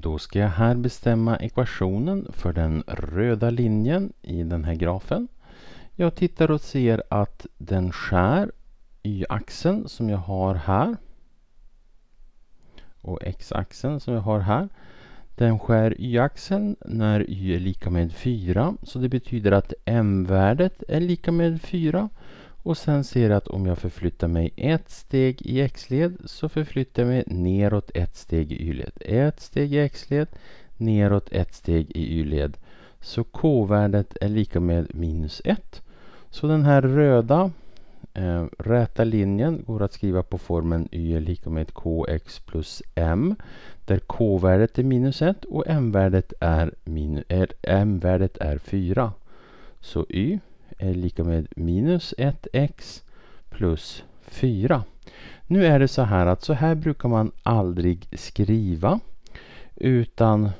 Då ska jag här bestämma ekvationen för den röda linjen i den här grafen. Jag tittar och ser att den skär y-axeln som jag har här och x-axeln som jag har här. Den skär y-axeln när y är lika med 4 så det betyder att m-värdet är lika med 4 och sen ser jag att om jag förflyttar mig ett steg i x-led så förflyttar jag mig neråt ett steg i y-led. Ett steg i x-led, neråt ett steg i y-led. Så k-värdet är lika med minus 1. Så den här röda eh, räta linjen går att skriva på formen y är lika med kx plus m. Där k-värdet är minus 1 och m-värdet är, minu, eh, är, är 4. Så y är eh, lika med minus 1x plus 4. Nu är det så här att så här brukar man aldrig skriva. Utan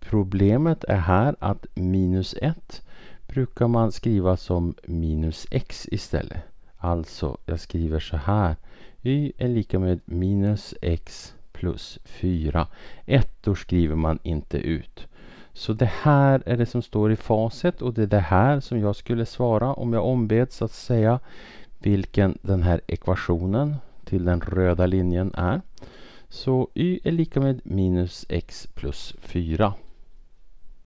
problemet är här att minus 1 brukar man skriva som minus x istället. Alltså, jag skriver så här. y är lika med minus x plus 4. Ettor skriver man inte ut. Så det här är det som står i facit och det är det här som jag skulle svara om jag ombeds att säga vilken den här ekvationen till den röda linjen är. Så y är lika med minus x plus 4.